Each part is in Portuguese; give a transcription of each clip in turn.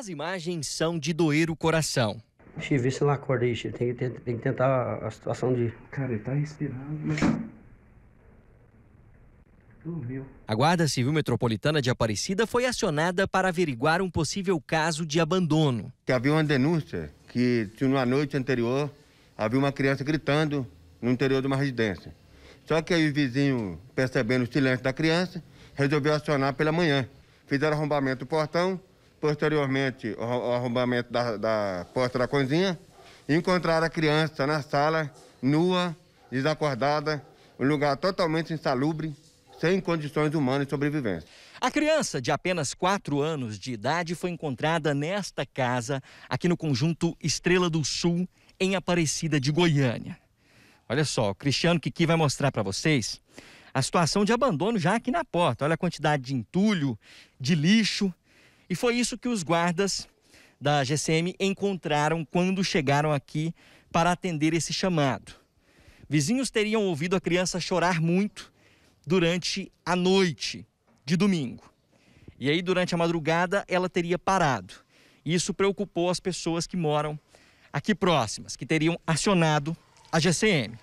As imagens são de doer o coração. Xi, vê se ele acorda aí, Tem, tem, tem, que tentar a situação de. Cara, ele tá respirando, mas. Dormiu. A Guarda Civil Metropolitana de Aparecida foi acionada para averiguar um possível caso de abandono. Havia uma denúncia que, na noite anterior, havia uma criança gritando no interior de uma residência. Só que aí o vizinho, percebendo o silêncio da criança, resolveu acionar pela manhã. Fizeram arrombamento do portão posteriormente o arrombamento da, da porta da cozinha, encontraram a criança na sala, nua, desacordada, um lugar totalmente insalubre, sem condições humanas de sobrevivência. A criança de apenas 4 anos de idade foi encontrada nesta casa, aqui no conjunto Estrela do Sul, em Aparecida de Goiânia. Olha só, o Cristiano Kiki vai mostrar para vocês a situação de abandono já aqui na porta. Olha a quantidade de entulho, de lixo e foi isso que os guardas da GCM encontraram quando chegaram aqui para atender esse chamado. Vizinhos teriam ouvido a criança chorar muito durante a noite de domingo. E aí, durante a madrugada, ela teria parado. Isso preocupou as pessoas que moram aqui próximas, que teriam acionado a GCM.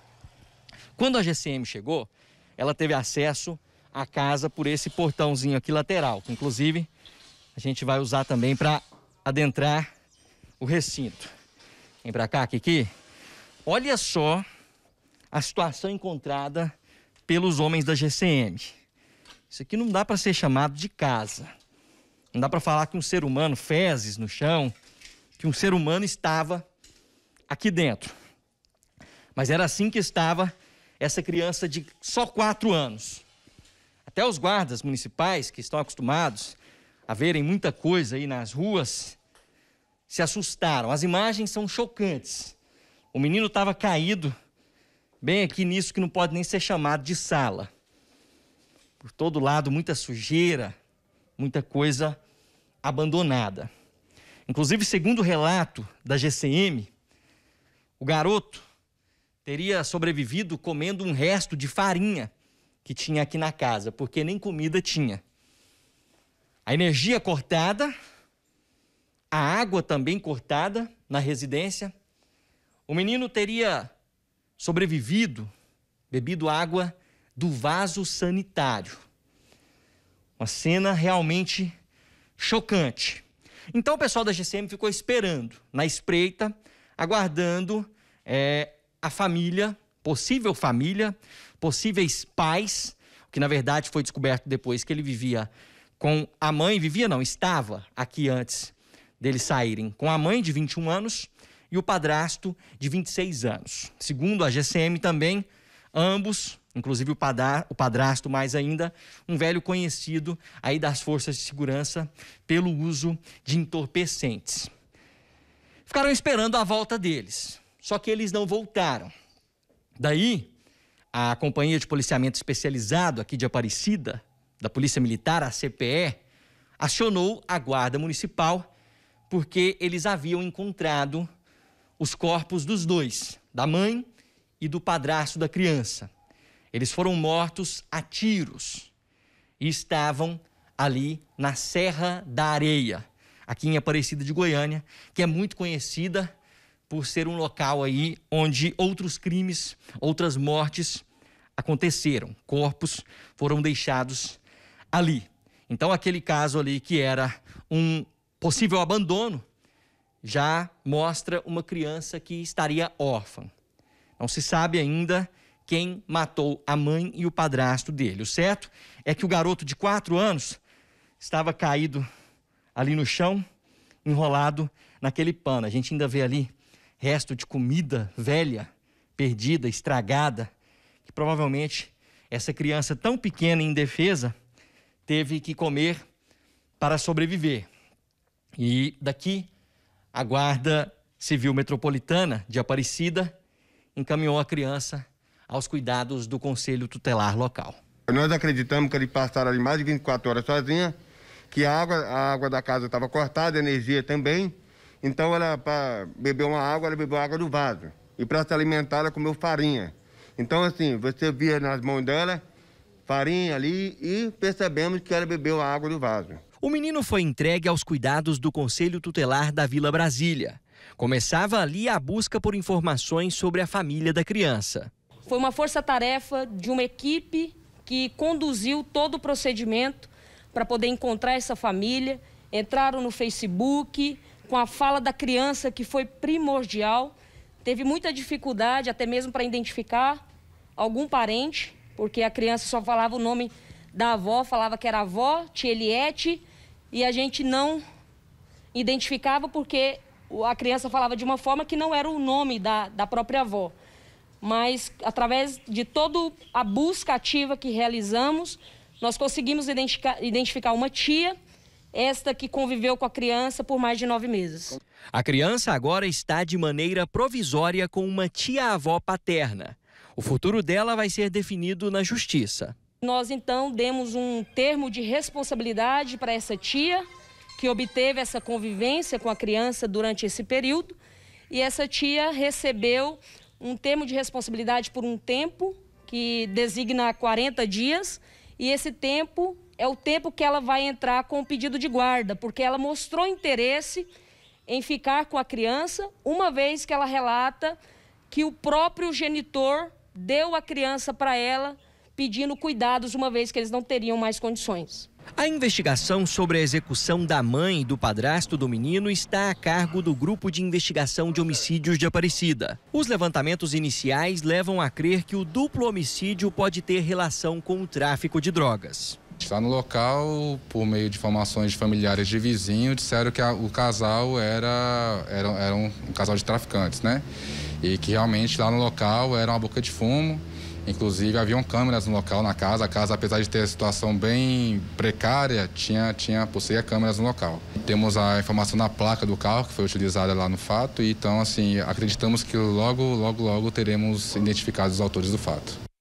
Quando a GCM chegou, ela teve acesso à casa por esse portãozinho aqui lateral, que inclusive a gente vai usar também para adentrar o recinto. Vem para cá, Kiki. Olha só a situação encontrada pelos homens da GCM. Isso aqui não dá para ser chamado de casa. Não dá para falar que um ser humano, fezes no chão, que um ser humano estava aqui dentro. Mas era assim que estava essa criança de só quatro anos. Até os guardas municipais, que estão acostumados a verem muita coisa aí nas ruas, se assustaram. As imagens são chocantes. O menino estava caído, bem aqui nisso que não pode nem ser chamado de sala. Por todo lado, muita sujeira, muita coisa abandonada. Inclusive, segundo o relato da GCM, o garoto teria sobrevivido comendo um resto de farinha que tinha aqui na casa, porque nem comida tinha. A energia cortada, a água também cortada na residência. O menino teria sobrevivido, bebido água do vaso sanitário. Uma cena realmente chocante. Então o pessoal da GCM ficou esperando, na espreita, aguardando é, a família, possível família, possíveis pais, que na verdade foi descoberto depois que ele vivia com a mãe, vivia não, estava aqui antes deles saírem, com a mãe de 21 anos e o padrasto de 26 anos. Segundo a GCM também, ambos, inclusive o, o padrasto mais ainda, um velho conhecido aí das forças de segurança pelo uso de entorpecentes. Ficaram esperando a volta deles, só que eles não voltaram. Daí, a Companhia de Policiamento Especializado aqui de Aparecida da Polícia Militar, a CPE, acionou a Guarda Municipal porque eles haviam encontrado os corpos dos dois, da mãe e do padrasto da criança. Eles foram mortos a tiros e estavam ali na Serra da Areia, aqui em Aparecida de Goiânia, que é muito conhecida por ser um local aí onde outros crimes, outras mortes aconteceram. Corpos foram deixados ali. Então, aquele caso ali que era um possível abandono já mostra uma criança que estaria órfã. Não se sabe ainda quem matou a mãe e o padrasto dele. O certo é que o garoto de quatro anos estava caído ali no chão, enrolado naquele pano. A gente ainda vê ali resto de comida velha, perdida, estragada, que provavelmente essa criança tão pequena e indefesa teve que comer para sobreviver. E daqui, a Guarda Civil Metropolitana de Aparecida encaminhou a criança aos cuidados do Conselho Tutelar local. Nós acreditamos que ele passaram ali mais de 24 horas sozinha, que a água, a água da casa estava cortada, a energia também. Então ela para beber uma água, ela bebeu água do vaso. E para se alimentar, ela comeu farinha. Então assim, você via nas mãos dela farinha ali e percebemos que ela bebeu a água do vaso. O menino foi entregue aos cuidados do Conselho Tutelar da Vila Brasília. Começava ali a busca por informações sobre a família da criança. Foi uma força-tarefa de uma equipe que conduziu todo o procedimento para poder encontrar essa família. Entraram no Facebook com a fala da criança que foi primordial. Teve muita dificuldade até mesmo para identificar algum parente, porque a criança só falava o nome da avó, falava que era avó, tia Eliette, e a gente não identificava porque a criança falava de uma forma que não era o nome da, da própria avó. Mas, através de toda a busca ativa que realizamos, nós conseguimos identificar, identificar uma tia, esta que conviveu com a criança por mais de nove meses. A criança agora está de maneira provisória com uma tia-avó paterna. O futuro dela vai ser definido na justiça. Nós então demos um termo de responsabilidade para essa tia que obteve essa convivência com a criança durante esse período e essa tia recebeu um termo de responsabilidade por um tempo que designa 40 dias e esse tempo é o tempo que ela vai entrar com o pedido de guarda, porque ela mostrou interesse em ficar com a criança, uma vez que ela relata que o próprio genitor deu a criança para ela, pedindo cuidados, uma vez que eles não teriam mais condições. A investigação sobre a execução da mãe e do padrasto do menino está a cargo do Grupo de Investigação de Homicídios de Aparecida. Os levantamentos iniciais levam a crer que o duplo homicídio pode ter relação com o tráfico de drogas. Está no local, por meio de informações de familiares de vizinho, disseram que a, o casal era, era, era um, um casal de traficantes, né? e que realmente lá no local era uma boca de fumo. Inclusive haviam câmeras no local, na casa. A casa, apesar de ter a situação bem precária, tinha, tinha possuía câmeras no local. Temos a informação na placa do carro que foi utilizada lá no fato. então, assim, acreditamos que logo, logo, logo teremos identificado os autores do fato.